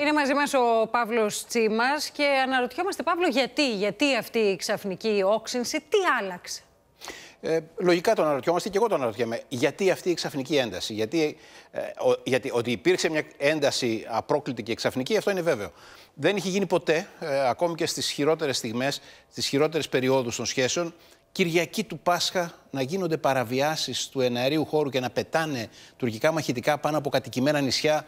Είναι μαζί μας ο Παύλος Τσίμας και αναρωτιόμαστε, Παύλο, γιατί, γιατί αυτή η ξαφνική όξυνση, τι άλλαξε. Ε, λογικά το αναρωτιόμαστε και εγώ το αναρωτιέμαι. Γιατί αυτή η ξαφνική ένταση. Γιατί, ε, γιατί ότι υπήρξε μια ένταση απρόκλητη και ξαφνική, αυτό είναι βέβαιο. Δεν είχε γίνει ποτέ, ε, ακόμη και στις χειρότερες στιγμές, στις χειρότερες περιόδους των σχέσεων, Κυριακή του Πάσχα να γίνονται παραβιάσεις του εναερίου χώρου και να πετάνε τουρκικά μαχητικά πάνω από κατοικημένα νησιά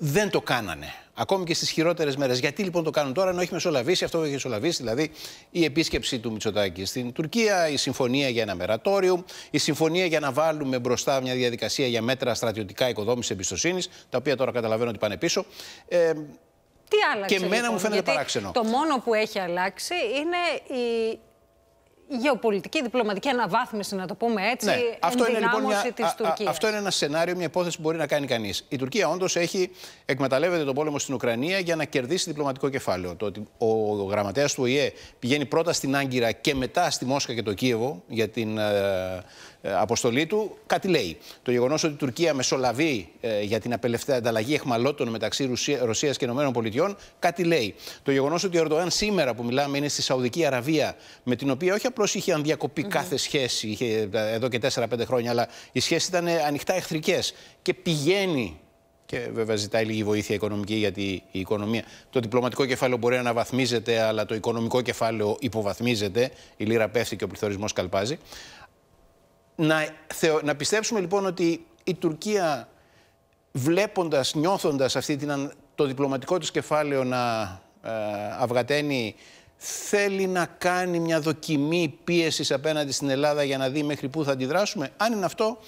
δεν το κάνανε. Ακόμη και στις χειρότερες μέρες. Γιατί λοιπόν το κάνουν τώρα, ενώ έχει μεσολαβήσει αυτό που έχει μεσολαβήσει, δηλαδή η επίσκεψη του Μητσοτάκη στην Τουρκία, η συμφωνία για ένα μερατόριο, η συμφωνία για να βάλουμε μπροστά μια διαδικασία για μέτρα στρατιωτικά οικοδόμησης εμπιστοσύνης, τα οποία τώρα καταλαβαίνω ότι πάνε πίσω. Ε, τι άλλαξε, και εμένα λοιπόν, μου φαίνεται παράξενο. Το μόνο που έχει αλλάξει είναι η γεωπολιτική, διπλωματική αναβάθμιση, να το πούμε έτσι. Ναι. Αυτό, είναι, λοιπόν, της Τουρκίας. αυτό είναι ένα σενάριο, μια υπόθεση που μπορεί να κάνει κανείς. Η Τουρκία όντως έχει εκμεταλλεύεται τον πόλεμο στην Ουκρανία για να κερδίσει διπλωματικό κεφάλαιο. Το ότι ο γραμματέας του ΟΗΕ πηγαίνει πρώτα στην Άγκυρα και μετά στη Μόσχα και το Κίεβο για την ε, ε, αποστολή του, κάτι λέει. Το γεγονός ότι η Τουρκία μεσολαβεί ε, για την απελευθερία ανταλλαγή εχμαλώτων μεταξύ Ρωσίας και ΗΠΑ, κάτι λέει. Το γεγονός ότι ο Ερντογάν σήμερα που μιλάμε είναι στη Σαουδική Αραβία, με την οποία όχι απλώς είχε ανδιακοπεί mm κάθε σχέση ε, εδώ και 4-5 χρόνια, αλλά οι σχέσεις ήταν ανοιχτά εχθρικές και πηγαίνει και βέβαια ζητάει λίγη βοήθεια οικονομική γιατί η οικονομία. Το διπλωματικό κεφάλαιο μπορεί να αναβαθμίζεται, αλλά το οικονομικό κεφάλαιο υποβαθμίζεται. Η λίρα πέφτει και ο πληθωρισμός καλπάζει. Να, να πιστέψουμε λοιπόν ότι η Τουρκία βλέποντας, νιώθοντας αυτή την, το διπλωματικό της κεφάλαιο να ε, αυγαταίνει θέλει να κάνει μια δοκιμή πίεσης απέναντι στην Ελλάδα για να δει μέχρι πού θα αντιδράσουμε. Αν είναι αυτό,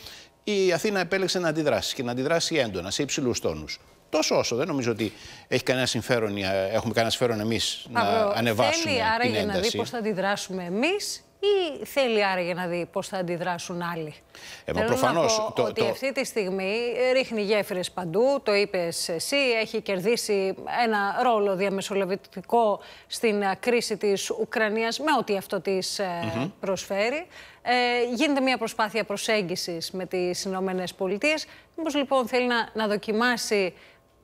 η Αθήνα επέλεξε να αντιδράσει και να αντιδράσει έντονα, σε υψηλούς τόνους. Τόσο όσο. Δεν νομίζω ότι έχει κανένα συμφέρον, έχουμε κανένα συμφέρον εμείς να ανεβάσουμε. Θέλει άρα για να δει πώς θα αντιδράσουμε εμείς ή θέλει άραγε να δει πώς θα αντιδράσουν άλλοι. Ε, Θέλω προφανώς, πω το, ότι το... αυτή τη στιγμή ρίχνει γέφυρες παντού, το είπες εσύ, έχει κερδίσει ένα ρόλο διαμεσολαβητικό στην ε, κρίση της Ουκρανίας με ό,τι αυτό της ε, προσφέρει. Ε, γίνεται μια προσπάθεια προσέγγισης με τις Ηνωμένες Πολιτείες. Μήπως λοιπόν θέλει να, να δοκιμάσει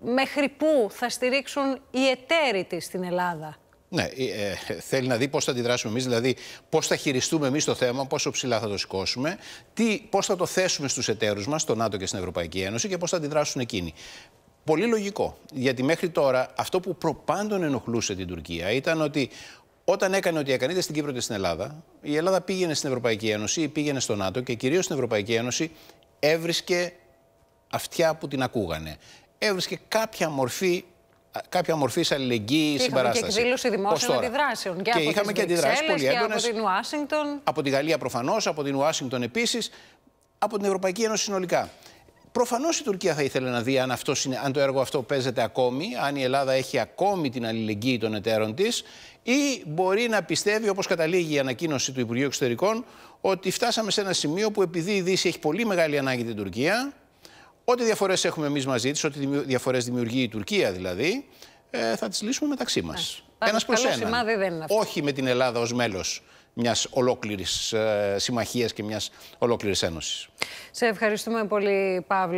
μέχρι πού θα στηρίξουν οι εταίροι στην Ελλάδα ναι, ε, ε, θέλει να δει πώς θα αντιδράσουμε εμείς, δηλαδή πώς θα χειριστούμε εμείς το θέμα, πόσο ψηλά θα το σηκώσουμε, πώς θα το θέσουμε στους εταίρους μας, στο ΝΑΤΟ και στην Ευρωπαϊκή Ένωση και πώς θα αντιδράσουν εκείνοι. Πολύ λογικό. Γιατί μέχρι τώρα αυτό που προπάντων ενοχλούσε την Τουρκία ήταν ότι όταν έκανε ό,τι έκανε είτε στην Κύπρο είτε στην Ελλάδα, η Ελλάδα πήγαινε στην Ευρωπαϊκή Ένωση ή πήγαινε στο ΝΑΤΟ και κυρίως στην Ευρωπαϊκή Ένωση έβρισκε αυτιά που την ακούγανε. Έβρισκε κάποια μορφή κάποια μορφή αλληλεγγύη και συμπαράσταση. Είχαμε και εκδήλωση δημόσιων αντιδράσεων. Και, και από είχαμε και αντιδράσεις πολύ έντονε. Από την Ουάσιγκτον. Από τη Γαλλία προφανώς, από την Ουάσιγκτον επίσης, από την Ευρωπαϊκή Ένωση συνολικά. Προφανώς η Τουρκία θα ήθελε να δει αν, αυτό, αν το έργο αυτό παίζεται ακόμη, αν η Ελλάδα έχει ακόμη την αλληλεγγύη των εταίρων της, ή μπορεί να πιστεύει, όπως καταλήγει η ανακοίνωση του Υπουργείου Εξωτερικών, ότι φτάσαμε σε ένα σημείο που επειδή η Δύση έχει πολύ μεγάλη ανάγκη την Τουρκία, Ό,τι διαφορές έχουμε εμείς μαζί της, ό,τι διαφορές δημιουργεί η Τουρκία δηλαδή, ε, θα τις λύσουμε μεταξύ μας. Ένας προς ένα. Όχι με την Ελλάδα ως μέλος μιας ολόκληρης ε, συμμαχίας και μιας ολόκληρης ένωσης. Σε ευχαριστούμε πολύ, Παύλο.